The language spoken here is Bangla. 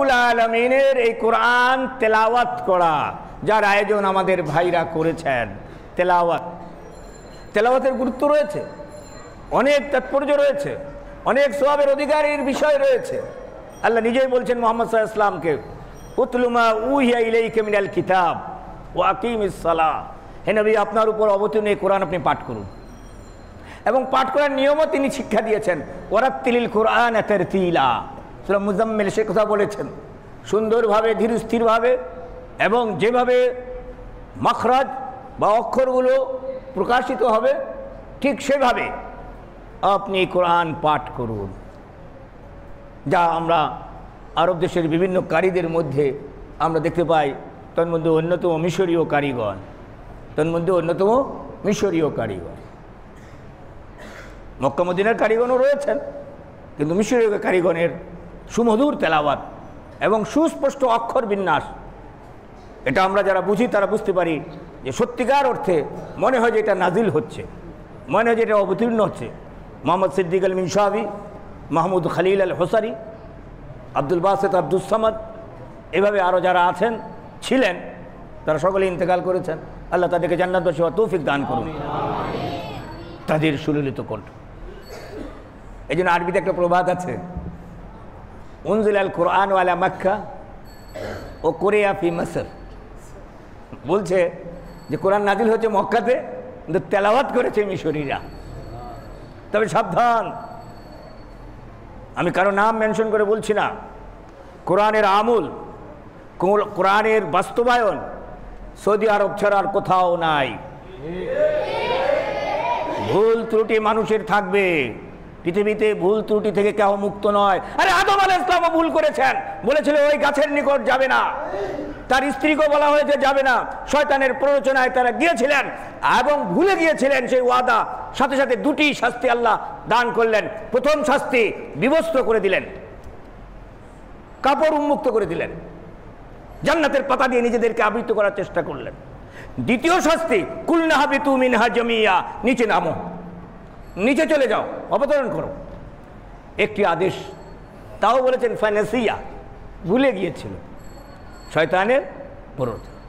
রব্বুল আলমিনের এই কোরআন তেলাওয়াত করা যার আয়োজন আমাদের ভাইরা করেছেন তেলাওয়াত তেলাওয়াতের গুরুত্ব রয়েছে অনেক তাৎপর্য রয়েছে অনেক স্বভাবের অধিকারীর বিষয় রয়েছে আল্লাহ নিজেই বলছেন মোহাম্মদ সাহা ইসলামকে উতলুমা উহিয়া ইলাই কেমিনাল কিতাব ওয়াকিম ইসালাহ হে নবী আপনার উপর অবতীর্ণ এই কোরআন আপনি পাঠ করুন এবং পাঠ করার নিয়মও তিনি শিক্ষা দিয়েছেন ওরাত তিলিল কোরআন এতের তিলা সুরা মুজাম্মেল সে কথা বলেছেন সুন্দরভাবে ধীরস্থিরভাবে এবং যেভাবে মখরাজ বা অক্ষরগুলো প্রকাশিত হবে ঠিক সেভাবে আপনি কোরআন পাঠ করুন যা আমরা আরব দেশের বিভিন্ন কারীদের মধ্যে আমরা দেখতে পাই তন্মধ্যে অন্যতম মিশরীয় কারিগণ তন্মধ্যে অন্যতম মিশরীয় কারিগর মক্কামুদ্দিনের কারিগণও রয়েছেন কিন্তু মিশরীয় কারিগণের সুমধুর তেলাওয়াত এবং সুস্পষ্ট অক্ষর বিন্যাস এটা আমরা যারা বুঝি তারা বুঝতে পারি যে সত্যিকার অর্থে মনে হয় যে এটা নাজিল হচ্ছে মনে হয় যে এটা অবতীর্ণ হচ্ছে মোহাম্মদ সিদ্দিক আল মিনসাহাবি মাহমুদ খালিল আল হোসারি আব্দুল বাসেদ আব্দুল সামাদ এভাবে আরও যারা আছেন ছিলেন তারা সকলে ইন্তেকাল করেছেন আল্লাহ তাদেরকে জান্নাত সেবা তৌফিক দান করুন তাদের সুললিত কণ্ঠ এই জন্য আরবিতে একটা প্রবাদ আছে উনজুল আল কোরআন ওয়ালা মাক্কা ও কোরিয়া ফি মাসর বলছে যে কোরআন নাজিল হচ্ছে মক্কাতে কিন্তু তেলাওয়াত করেছে মিশরীরা তবে সাবধান আমি কারো নাম মেনশন করে বলছি না কোরআনের আমুল কোরআনের বাস্তবায়ন সৌদি আরব ছাড়া আর কোথাও নাই ভুল ত্রুটি মানুষের থাকবে পৃথিবীতে ভুল ত্রুটি থেকে কেহ মুক্ত নয় আরে আদম আল ইসলামও ভুল করেছেন বলেছিল ওই গাছের নিকট যাবে না তার স্ত্রীকে বলা হয়েছে যাবে না শয়তানের প্ররোচনায় তারা গিয়েছিলেন এবং ভুলে গিয়েছিলেন সেই ওয়াদা সাথে সাথে দুটি শাস্তি আল্লাহ দান করলেন প্রথম শাস্তি বিবস্ত করে দিলেন কাপড় উন্মুক্ত করে দিলেন জান্নাতের পাতা দিয়ে নিজেদেরকে আবৃত করার চেষ্টা করলেন দ্বিতীয় শাস্তি কুলনাহাবি মিনহা জমিয়া নিচে নামো নিচে চলে যাও অবতরণ করো একটি আদেশ তাও বলেছেন ফ্যানেসিয়া ভুলে গিয়েছিল শয়তানের প্ররোচনা